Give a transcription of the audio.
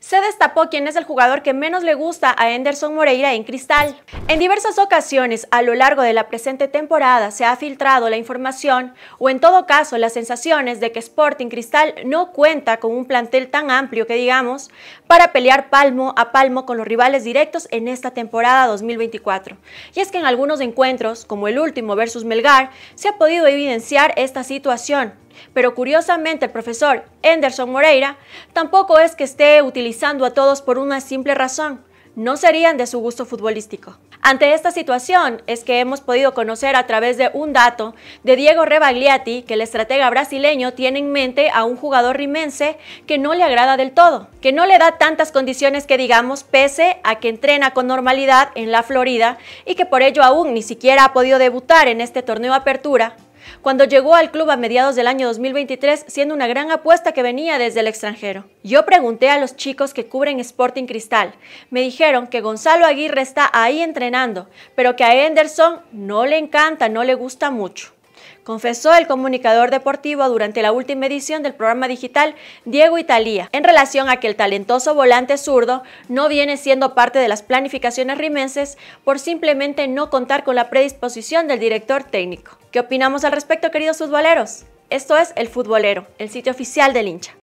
Se destapó quién es el jugador que menos le gusta a Anderson Moreira en Cristal. En diversas ocasiones a lo largo de la presente temporada se ha filtrado la información o en todo caso las sensaciones de que Sporting Cristal no cuenta con un plantel tan amplio que digamos para pelear palmo a palmo con los rivales directos en esta temporada 2024. Y es que en algunos encuentros, como el último versus Melgar, se ha podido evidenciar esta situación pero curiosamente el profesor Anderson Moreira tampoco es que esté utilizando a todos por una simple razón, no serían de su gusto futbolístico. Ante esta situación es que hemos podido conocer a través de un dato de Diego Rebagliati que el estratega brasileño tiene en mente a un jugador rimense que no le agrada del todo, que no le da tantas condiciones que digamos pese a que entrena con normalidad en la Florida y que por ello aún ni siquiera ha podido debutar en este torneo apertura cuando llegó al club a mediados del año 2023, siendo una gran apuesta que venía desde el extranjero. Yo pregunté a los chicos que cubren Sporting Cristal. Me dijeron que Gonzalo Aguirre está ahí entrenando, pero que a Henderson no le encanta, no le gusta mucho confesó el comunicador deportivo durante la última edición del programa digital Diego Italia, en relación a que el talentoso volante zurdo no viene siendo parte de las planificaciones rimenses por simplemente no contar con la predisposición del director técnico. ¿Qué opinamos al respecto, queridos futboleros? Esto es El Futbolero, el sitio oficial del hincha.